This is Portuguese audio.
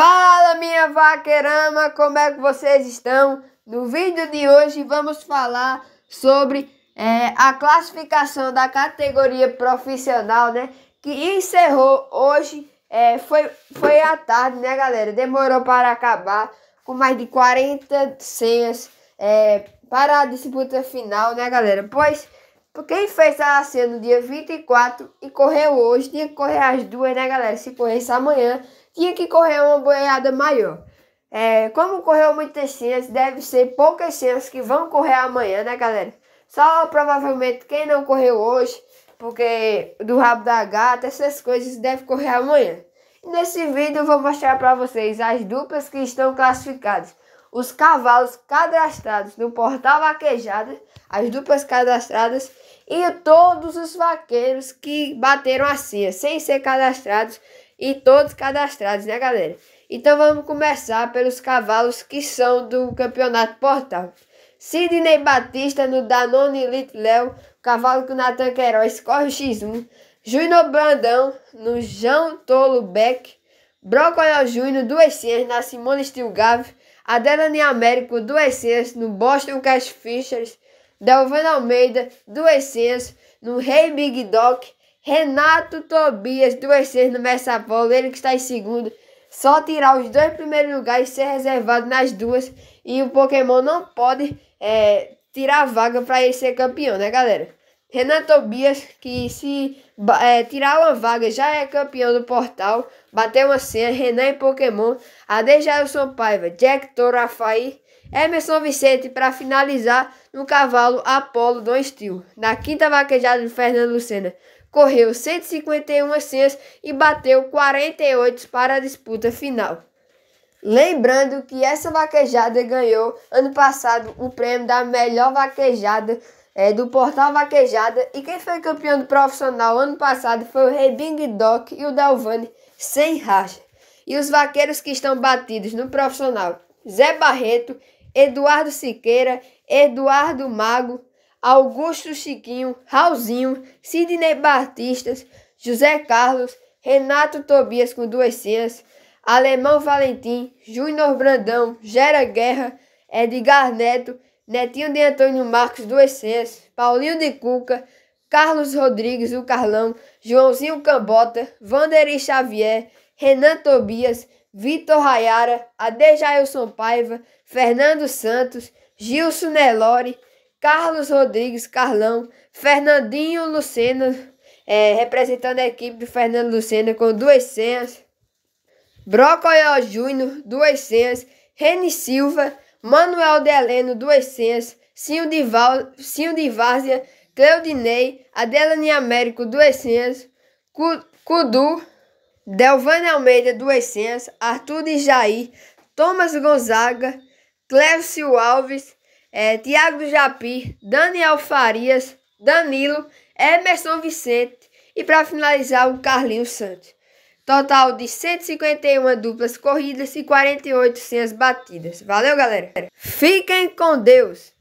Fala minha vaquerama, como é que vocês estão? No vídeo de hoje vamos falar sobre é, a classificação da categoria profissional, né? Que encerrou hoje, é, foi, foi à tarde, né galera? Demorou para acabar, com mais de 40 senhas é, para a disputa final, né galera? Pois quem fez a assim, no dia 24 e correu hoje, tinha que correr as duas, né, galera? Se corresse amanhã, tinha que correr uma boiada maior. É, como correu muitas cenas, deve ser poucas cenas que vão correr amanhã, né, galera? Só provavelmente quem não correu hoje, porque do rabo da gata, essas coisas deve correr amanhã. Nesse vídeo eu vou mostrar para vocês as duplas que estão classificadas os cavalos cadastrados no portal Vaquejada, as duplas cadastradas e todos os vaqueiros que bateram a senha sem ser cadastrados e todos cadastrados, né, galera? Então vamos começar pelos cavalos que são do campeonato portal. Sidney Batista no Danone Elite Léo, cavalo que o Natan Queiroz corre X1. Júnior Brandão no João Tolo Beck. Brocoel Júnior, duas senhas na Simone Stilgave a Delany Américo do Essence no Boston Cash Fishers, Delvan Almeida do Essence no Rei hey Big Doc, Renato Tobias do Essence no Messapolo, ele que está em segundo. Só tirar os dois primeiros lugares e ser reservado nas duas. E o Pokémon não pode é, tirar a vaga para ele ser campeão, né, galera? Renan Tobias, que se é, tirar uma vaga já é campeão do portal, bateu uma senha, Renan e Pokémon, Adejailson Paiva, Jack Torafai, Emerson Vicente para finalizar no cavalo Apolo Don Steel. Na quinta vaquejada de Fernando Lucena, correu 151 senhas e bateu 48 para a disputa final. Lembrando que essa vaquejada ganhou ano passado o prêmio da melhor vaquejada é, do Portal Vaquejada. E quem foi campeão do profissional ano passado foi o Rebing Doc e o Dalvani sem racha. E os vaqueiros que estão batidos no profissional: Zé Barreto, Eduardo Siqueira, Eduardo Mago, Augusto Chiquinho, Raulzinho, Sidney Batistas, José Carlos, Renato Tobias com duas senhas, Alemão Valentim, Júnior Brandão, Gera Guerra, Edgar Neto Netinho de Antônio Marcos do Essêncio, Paulinho de Cuca, Carlos Rodrigues, o Carlão, Joãozinho Cambota, Vanderi Xavier, Renan Tobias, Vitor Rayara, Adejailson Paiva, Fernando Santos, Gilson Nelore, Carlos Rodrigues, Carlão, Fernandinho Lucena, é, representando a equipe do Fernando Lucena com duas senhas, Brocoió Júnior, duas senhas, Reni Silva, Manuel de Heleno Duas Senhas, Cinho de, Várzea, Cleudinei, Adelane Américo Duas Senhas, Cudu, Delvane Almeida Duas Senhas, Arthur de Jair, Thomas Gonzaga, Clécio Alves, é, Tiago do Japi, Daniel Farias, Danilo, Emerson Vicente e para finalizar o Carlinhos Santos. Total de 151 duplas corridas e 48 senhas batidas. Valeu, galera! Fiquem com Deus!